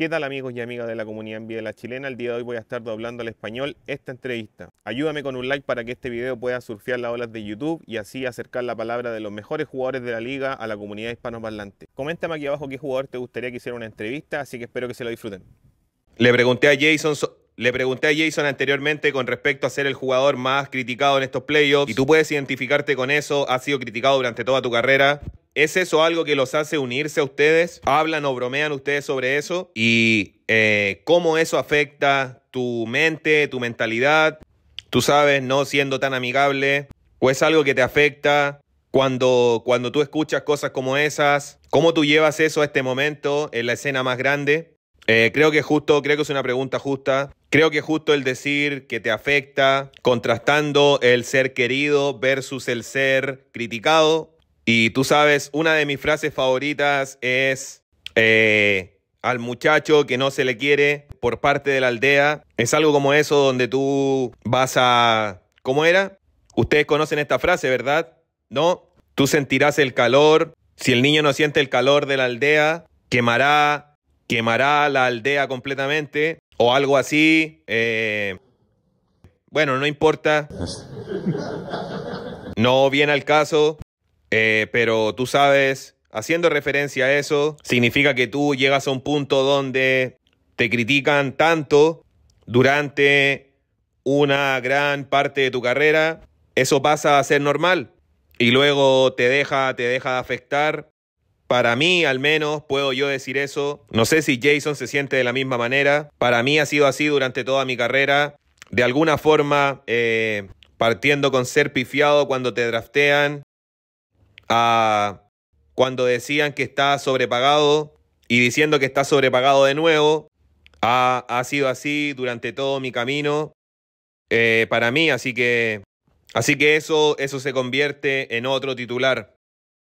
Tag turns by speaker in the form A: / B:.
A: ¿Qué tal amigos y amigas de la comunidad en la chilena? El día de hoy voy a estar doblando al español esta entrevista. Ayúdame con un like para que este video pueda surfear las olas de YouTube y así acercar la palabra de los mejores jugadores de la liga a la comunidad hispanoparlante. Coméntame aquí abajo qué jugador te gustaría que hiciera una entrevista, así que espero que se lo disfruten. Le pregunté a Jason... le pregunté a Jason anteriormente con respecto a ser el jugador más criticado en estos playoffs y tú puedes identificarte con eso, has sido criticado durante toda tu carrera. ¿Es eso algo que los hace unirse a ustedes? ¿Hablan o bromean ustedes sobre eso? ¿Y eh, cómo eso afecta tu mente, tu mentalidad? Tú sabes, no siendo tan amigable. ¿O es algo que te afecta cuando, cuando tú escuchas cosas como esas? ¿Cómo tú llevas eso a este momento en la escena más grande? Eh, creo que justo, creo que es una pregunta justa. Creo que justo el decir que te afecta, contrastando el ser querido versus el ser criticado, y tú sabes, una de mis frases favoritas es eh, al muchacho que no se le quiere por parte de la aldea. Es algo como eso donde tú vas a... ¿Cómo era? Ustedes conocen esta frase, ¿verdad? ¿No? Tú sentirás el calor. Si el niño no siente el calor de la aldea, quemará, quemará la aldea completamente. O algo así. Eh, bueno, no importa. No viene al caso. Eh, pero tú sabes, haciendo referencia a eso, significa que tú llegas a un punto donde te critican tanto durante una gran parte de tu carrera, eso pasa a ser normal y luego te deja, te deja de afectar. Para mí, al menos, puedo yo decir eso. No sé si Jason se siente de la misma manera. Para mí ha sido así durante toda mi carrera. De alguna forma, eh, partiendo con ser pifiado cuando te draftean, a cuando decían que está sobrepagado y diciendo que está sobrepagado de nuevo. Ha, sido así durante todo mi camino eh, para mí, así que, así que eso, eso se convierte en otro titular.